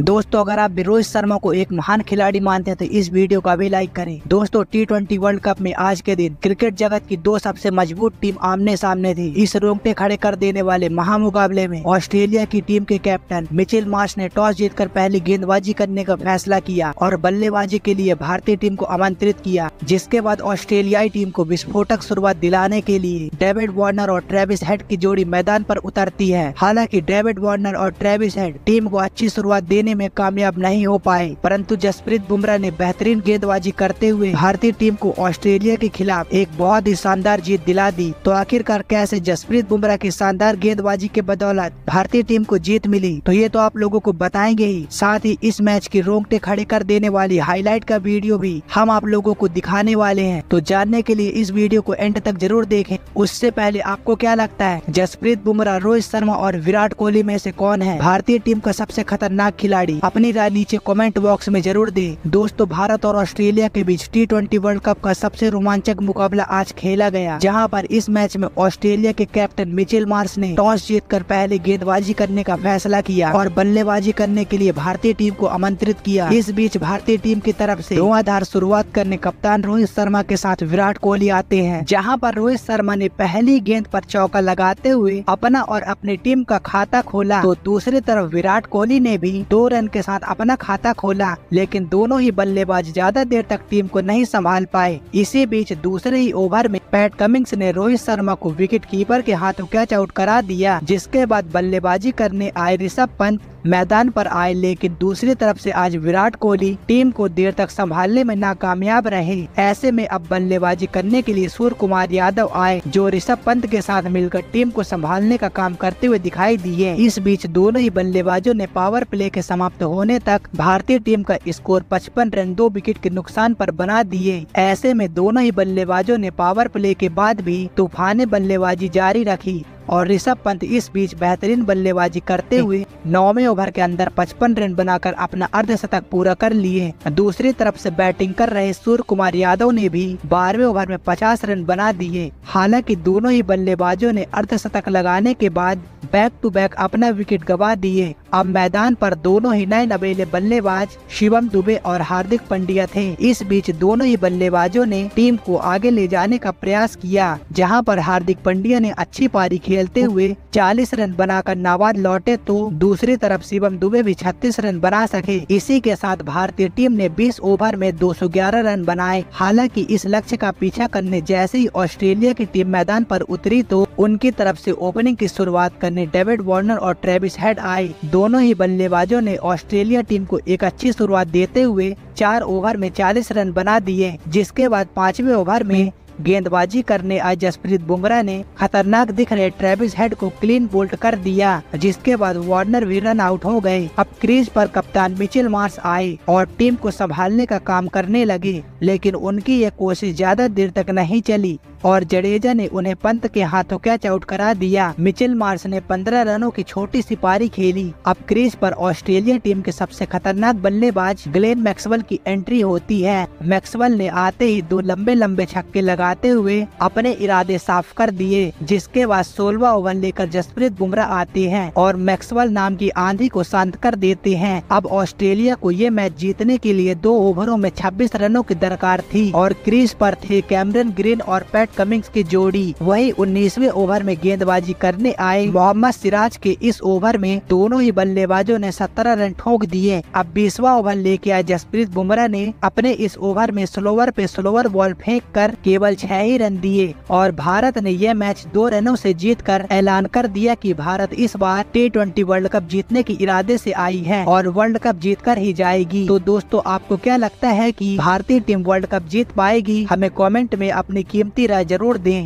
दोस्तों अगर आप रोहित शर्मा को एक महान खिलाड़ी मानते हैं तो इस वीडियो का भी लाइक करें दोस्तों टी ट्वेंटी वर्ल्ड कप में आज के दिन क्रिकेट जगत की दो सबसे मजबूत टीम आमने सामने थी इस रोंगटे खड़े कर देने वाले महामुकाबले में ऑस्ट्रेलिया की टीम के कैप्टन मिचिल मार्च ने टॉस जीत पहले गेंदबाजी करने का फैसला किया और बल्लेबाजी के लिए भारतीय टीम को आमंत्रित किया जिसके बाद ऑस्ट्रेलियाई टीम को विस्फोटक शुरुआत दिलाने के लिए डेविड वार्नर और ट्रेविस हेड की जोड़ी मैदान पर उतरती है हालांकि डेविड वार्नर और ट्रेविस हेड टीम को अच्छी शुरुआत देने देने में कामयाब नहीं हो पाए परंतु जसप्रीत बुमराह ने बेहतरीन गेंदबाजी करते हुए भारतीय टीम को ऑस्ट्रेलिया के खिलाफ एक बहुत ही शानदार जीत दिला दी तो आखिरकार कैसे जसप्रीत बुमराह की शानदार गेंदबाजी के बदौलत भारतीय टीम को जीत मिली तो ये तो आप लोगों को बताएंगे ही साथ ही इस मैच की रोंगटे खड़े कर देने वाली हाईलाइट का वीडियो भी हम आप लोगों को दिखाने वाले हैं तो जानने के लिए इस वीडियो को एंड तक जरूर देखें उससे पहले आपको क्या लगता है जसप्रीत बुमराह रोहित शर्मा और विराट कोहली में से कौन है भारतीय टीम का सबसे खतरनाक खिलाड़ी खिलाड़ी अपनी राय नीचे कमेंट बॉक्स में जरूर दें दोस्तों भारत और ऑस्ट्रेलिया के बीच टी ट्वेंटी वर्ल्ड कप का सबसे रोमांचक मुकाबला आज खेला गया जहां पर इस मैच में ऑस्ट्रेलिया के कैप्टन मिचेल मार्स ने टॉस जीतकर पहले गेंदबाजी करने का फैसला किया और बल्लेबाजी करने के लिए भारतीय टीम को आमंत्रित किया इस बीच भारतीय टीम की तरफ ऐसी धुआधार शुरुआत करने कप्तान रोहित शर्मा के साथ विराट कोहली आते हैं जहाँ पर रोहित शर्मा ने पहली गेंद आरोप चौका लगाते हुए अपना और अपनी टीम का खाता खोला तो दूसरी तरफ विराट कोहली ने भी दो रन के साथ अपना खाता खोला लेकिन दोनों ही बल्लेबाज ज्यादा देर तक टीम को नहीं संभाल पाए इसी बीच दूसरे ही ओवर में पैट कमिंग्स ने रोहित शर्मा को विकेट कीपर के हाथों कैच आउट करा दिया जिसके बाद बल्लेबाजी करने आए ऋषभ पंत मैदान पर आए लेकिन दूसरी तरफ से आज विराट कोहली टीम को देर तक संभालने में नाकामयाब रहे ऐसे में अब बल्लेबाजी करने के लिए सूर्य कुमार यादव आए जो ऋषभ पंत के साथ मिलकर टीम को संभालने का काम करते हुए दिखाई दिए इस बीच दोनों ही बल्लेबाजों ने पावर प्ले के समाप्त होने तक भारतीय टीम का स्कोर पचपन रन दो विकेट के नुकसान आरोप बना दिए ऐसे में दोनों ही बल्लेबाजों ने पावर प्ले हमले के बाद भी तूफान ने बल्लेबाजी जारी रखी और ऋषभ पंत इस बीच बेहतरीन बल्लेबाजी करते हुए नौवे ओवर के अंदर 55 रन बनाकर अपना अर्धशतक पूरा कर लिए दूसरी तरफ से बैटिंग कर रहे सूर्य कुमार यादव ने भी बारहवें ओवर में 50 रन बना दिए हालांकि दोनों ही बल्लेबाजों ने अर्धशतक लगाने के बाद बैक टू बैक अपना विकेट गवा दिए अब मैदान पर दोनों ही नए नबेले बल्लेबाज शिवम दुबे और हार्दिक पंड्या थे इस बीच दोनों ही बल्लेबाजों ने टीम को आगे ले जाने का प्रयास किया जहां पर हार्दिक पंड्या ने अच्छी पारी खेलते हुए 40 रन बनाकर नाबाद लौटे तो दूसरी तरफ शिवम दुबे भी छत्तीस रन बना सके इसी के साथ भारतीय टीम ने बीस ओवर में दो रन बनाए हालांकि इस लक्ष्य का पीछा करने जैसे ही ऑस्ट्रेलिया की टीम मैदान आरोप उतरी तो उनकी तरफ ऐसी ओपनिंग की शुरुआत ने डेविड वार्नर और ट्रेविस हेड आए दोनों ही बल्लेबाजों ने ऑस्ट्रेलिया टीम को एक अच्छी शुरुआत देते हुए चार ओवर में 40 रन बना दिए जिसके बाद पांचवे ओवर में गेंदबाजी करने आए जसप्रीत बुमराह ने खतरनाक दिख रहे ट्रेविस हेड को क्लीन बोल्ट कर दिया जिसके बाद वार्नर भी रन आउट हो गए अब क्रीज पर कप्तान मिचेल मार्स आए और टीम को संभालने का काम करने लगे लेकिन उनकी ये कोशिश ज्यादा देर तक नहीं चली और जडेजा ने उन्हें पंत के हाथों कैच आउट करा दिया मिचेल मार्स ने 15 रनों की छोटी सी पारी खेली अब क्रीज पर ऑस्ट्रेलिया टीम के सबसे खतरनाक बल्लेबाज ग्लेन मैक्सवेल की एंट्री होती है मैक्सवेल ने आते ही दो लंबे लंबे छक्के लगा लगाते हुए अपने इरादे साफ कर दिए जिसके बाद सोलवा ओवर लेकर जसप्रीत बुमराह आते हैं और मैक्सवेल नाम की आंधी को शांत कर देते हैं अब ऑस्ट्रेलिया को ये मैच जीतने के लिए दो ओवरों में छब्बीस रनों की दरकार थी और क्रीज पर थे कैमरन ग्रीन और पैट कमिंग्स की जोड़ी वही उन्नीसवे ओवर में गेंदबाजी करने आए मोहम्मद सिराज के इस ओवर में दोनों ही बल्लेबाजों ने सत्रह रन ठोक दिए अब बीसवा ओवर लेके आए जसप्रीत बुमराह ने अपने इस ओवर में स्लोवर पे स्लोवर बॉल फेंक कर केवल केवल छह ही रन दिए और भारत ने यह मैच दो रनों से जीतकर ऐलान कर दिया कि भारत इस बार टी ट्वेंटी वर्ल्ड कप जीतने के इरादे से आई है और वर्ल्ड कप जीत कर ही जाएगी तो दोस्तों आपको क्या लगता है कि भारतीय टीम वर्ल्ड कप जीत पाएगी हमें कमेंट में अपनी कीमती राय जरूर दें